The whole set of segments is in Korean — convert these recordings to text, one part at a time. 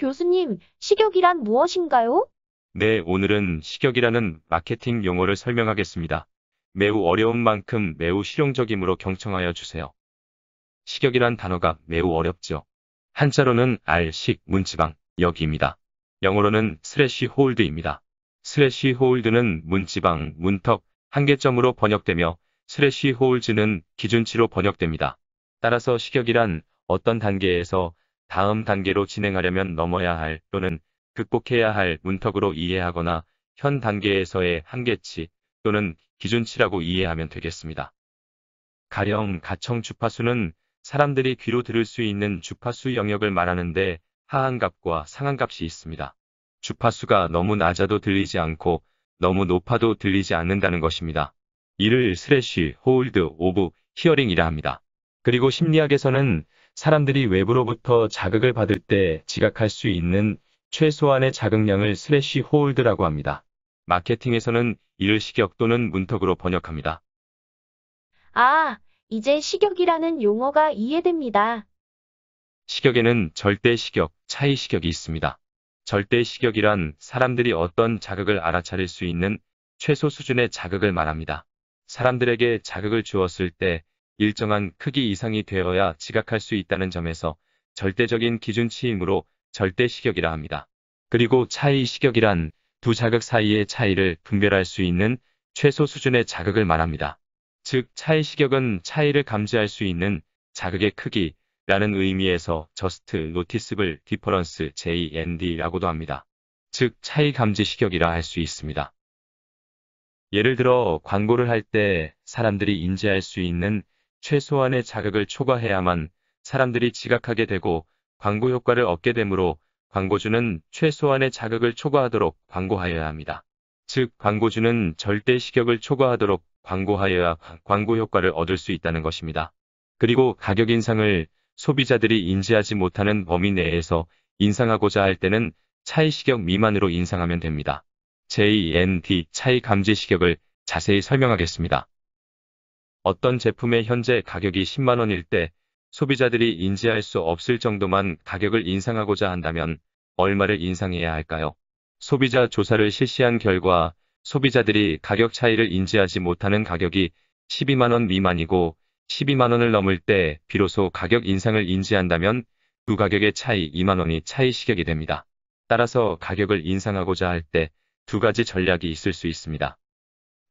교수님, 식욕이란 무엇인가요? 네, 오늘은 식욕이라는 마케팅 용어를 설명하겠습니다. 매우 어려운 만큼 매우 실용적이므로 경청하여 주세요. 식욕이란 단어가 매우 어렵죠. 한자로는 알식 문지방 여기입니다. 영어로는 슬래시 홀드입니다. 슬래시 홀드는 문지방 문턱 한계점으로 번역되며 슬래시 홀즈는 기준치로 번역됩니다. 따라서 식욕이란 어떤 단계에서 다음 단계로 진행하려면 넘어야 할 또는 극복해야 할 문턱으로 이해하거나 현 단계에서의 한계치 또는 기준치라고 이해하면 되겠습니다. 가령 가청 주파수는 사람들이 귀로 들을 수 있는 주파수 영역을 말하는데 하한값과 상한값이 있습니다. 주파수가 너무 낮아도 들리지 않고 너무 높아도 들리지 않는다는 것입니다. 이를 스레쉬, 홀드, 오브, 히어링이라 합니다. 그리고 심리학에서는 사람들이 외부로부터 자극을 받을 때 지각할 수 있는 최소한의 자극량을 슬래시 홀드라고 합니다. 마케팅에서는 이를 식역 또는 문턱으로 번역합니다. 아, 이제 식역이라는 용어가 이해됩니다. 식역에는 절대 식역, 차이 식역이 있습니다. 절대 식역이란 사람들이 어떤 자극을 알아차릴 수 있는 최소 수준의 자극을 말합니다. 사람들에게 자극을 주었을 때 일정한 크기 이상이 되어야 지각할 수 있다는 점에서 절대적인 기준치이므로 절대시격이라 합니다. 그리고 차이 시격이란 두 자극 사이의 차이를 분별할 수 있는 최소 수준의 자극을 말합니다. 즉 차이 시격은 차이를 감지할 수 있는 자극의 크기라는 의미에서 저스트 노티스블 디퍼런스 JND라고도 합니다. 즉 차이 감지 시격이라 할 수 있습니다. 예를 들어 광고를 할 때 사람들이 인지할 수 있는 최소한의 자극을 초과해야만 사람들이 지각하게 되고 광고 효과를 얻게 되므로 광고주는 최소한의 자극을 초과하도록 광고하여야 합니다. 즉 광고주는 절대 시격을 초과하도록 광고하여야 광고 효과를 얻을 수 있다는 것입니다. 그리고 가격 인상을 소비자들이 인지하지 못하는 범위 내에서 인상하고자 할 때는 차이 시격 미만으로 인상하면 됩니다. JND 차이 감지 시격을 자세히 설명하겠습니다. 어떤 제품의 현재 가격이 10만원일 때 소비자들이 인지할 수 없을 정도만 가격을 인상하고자 한다면 얼마를 인상해야 할까요? 소비자 조사를 실시한 결과 소비자들이 가격 차이를 인지하지 못하는 가격이 12만원 미만이고 12만원을 넘을 때 비로소 가격 인상을 인지한다면 두 가격의 차이 2만원이 차이 시격이 됩니다. 따라서 가격을 인상하고자 할 때 두 가지 전략이 있을 수 있습니다.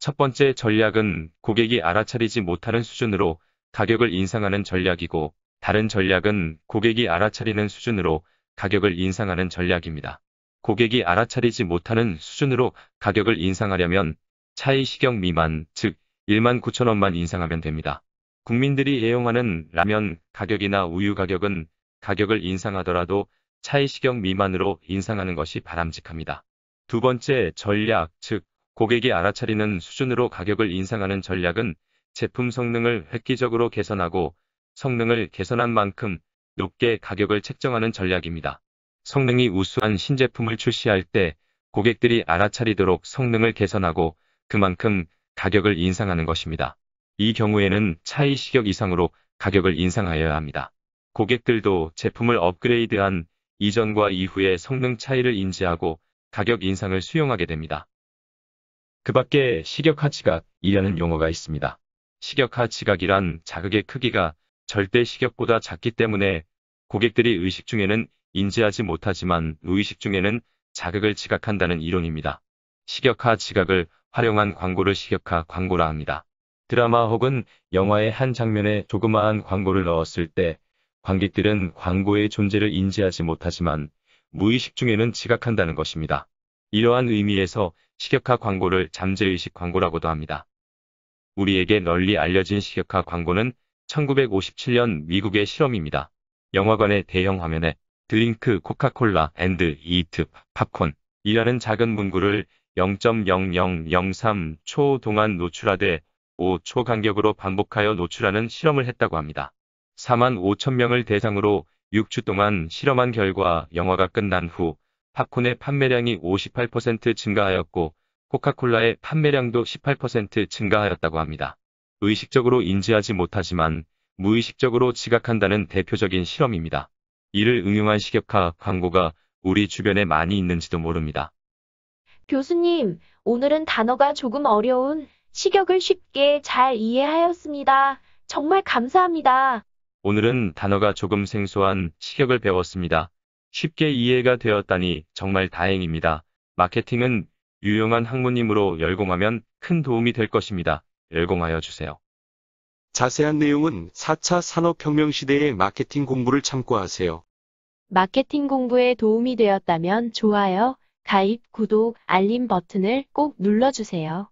첫 번째 전략은 고객이 알아차리지 못하는 수준으로 가격을 인상하는 전략이고 다른 전략은 고객이 알아차리는 수준으로 가격을 인상하는 전략입니다. 고객이 알아차리지 못하는 수준으로 가격을 인상하려면 차이 시경 미만, 즉 1만 9천원만 인상하면 됩니다. 국민들이 애용하는 라면 가격이나 우유 가격은 가격을 인상하더라도 차이 시경 미만으로 인상하는 것이 바람직합니다. 두 번째 전략, 즉 고객이 알아차리는 수준으로 가격을 인상하는 전략은 제품 성능을 획기적으로 개선하고 성능을 개선한 만큼 높게 가격을 책정하는 전략입니다. 성능이 우수한 신제품을 출시할 때 고객들이 알아차리도록 성능을 개선하고 그만큼 가격을 인상하는 것입니다. 이 경우에는 차이 시격 이상으로 가격을 인상하여야 합니다. 고객들도 제품을 업그레이드한 이전과 이후의 성능 차이를 인지하고 가격 인상을 수용하게 됩니다. 그 밖에 시력하지각 이라는 용어가 있습니다. 시력하지각이란 자극의 크기가 절대 시력보다 작기 때문에 고객들이 의식 중에는 인지하지 못하지만 의식 중에는 자극을 지각한다는 이론입니다. 시력화 지각을 활용한 광고를 시력화 광고라 합니다. 드라마 혹은 영화의 한 장면에 조그마한 광고를 넣었을 때 관객들은 광고의 존재를 인지하지 못하지만 무의식 중에는 지각한다는 것입니다. 이러한 의미에서 식역화 광고를 잠재의식 광고라고도 합니다. 우리에게 널리 알려진 식역화 광고는 1957년 미국의 실험입니다. 영화관의 대형 화면에 드링크 코카콜라 앤드 이트 팝콘 이라는 작은 문구를 0.0003초 동안 노출하되 5초 간격으로 반복하여 노출하는 실험을 했다고 합니다. 4만 5천 명을 대상으로 6주 동안 실험한 결과 영화가 끝난 후 팝콘의 판매량이 58% 증가하였고 코카콜라의 판매량도 18% 증가하였다고 합니다. 의식적으로 인지하지 못하지만 무의식적으로 지각한다는 대표적인 실험입니다. 이를 응용한 식약화 광고가 우리 주변에 많이 있는지도 모릅니다. 교수님, 오늘은 단어가 조금 어려운 식역을 쉽게 잘 이해하였습니다. 정말 감사합니다. 오늘은 단어가 조금 생소한 식역을 배웠습니다. 쉽게 이해가 되었다니 정말 다행입니다. 마케팅은 유용한 학문이으로 열공하면 큰 도움이 될 것입니다. 열공하여 주세요. 자세한 내용은 4차 산업혁명 시대의 마케팅 공부를 참고하세요. 마케팅 공부에 도움이 되었다면 좋아요, 가입, 구독, 알림 버튼을 꼭 눌러주세요.